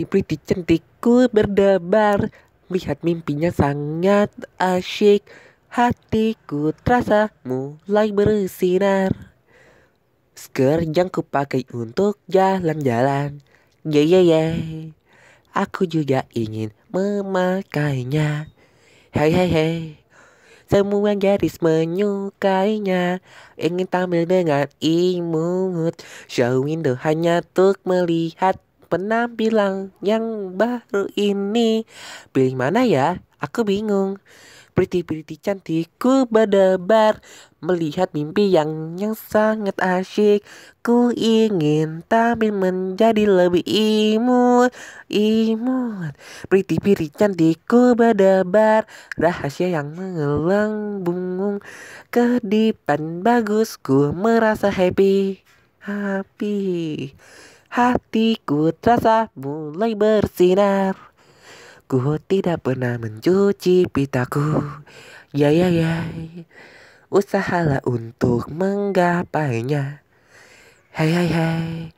si Pretty cantikku berdebar Lihat mimpinya sangat asyik Hatiku terasa mulai bersinar Skirt yang kupakai untuk jalan-jalan Yeah yeah yeah Aku juga ingin memakainya Hei hei hei semua gadis menyukainya Ingin tampil dengan imut Show window hanya untuk melihat penampilan yang baru ini Pilih mana ya? Aku bingung Pretty-pretty cantikku berdebar Melihat mimpi yang yang sangat asyik Ku ingin tampil menjadi lebih imut Imut Pretty-pretty cantikku berdebar Rahasia yang mengelang bungung Kedipan bagusku merasa happy Happy Hatiku terasa mulai bersinar Ku tidak pernah mencuci pitaku Ya ya ya Usahalah untuk menggapainya Hei hei hei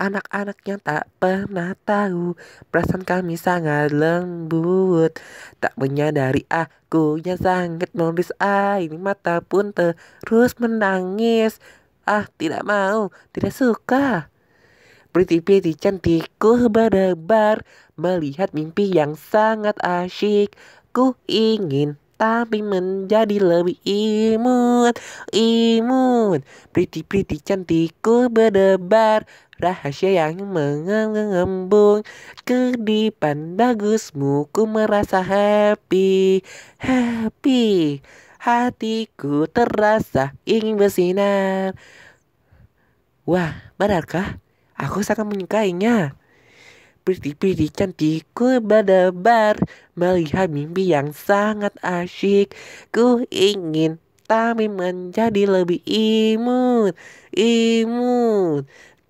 Anak-anak yang tak pernah tahu Perasaan kami sangat lembut Tak menyadari aku yang sangat nulis air mata pun terus menangis Ah tidak mau, tidak suka Pretty-pretty cantikku ku berdebar Melihat mimpi yang sangat asyik Ku ingin tapi menjadi lebih imut imut pretty pretty cantikku berdebar rahasia yang mengembung kedipan bagusmu ku merasa happy happy hatiku terasa ingin bersinar wah benarkah Aku sangat menyukainya. Pretty-pretty cantikku berdebar Melihat mimpi yang sangat asyik Ku ingin tapi menjadi lebih imut-imut.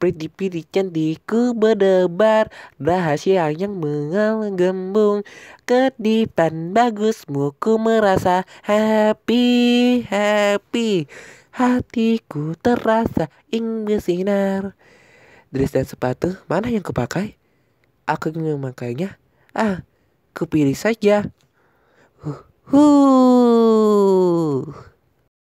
Pretty-pretty cantikku berdebar Rahasia yang menggembung Kedipan bagusmu ku merasa happy Happy Hatiku terasa ingin bersinar Dress dan sepatu mana yang kupakai? Aku ingin memakainya. Ah, kupilih saja. Huh. huh.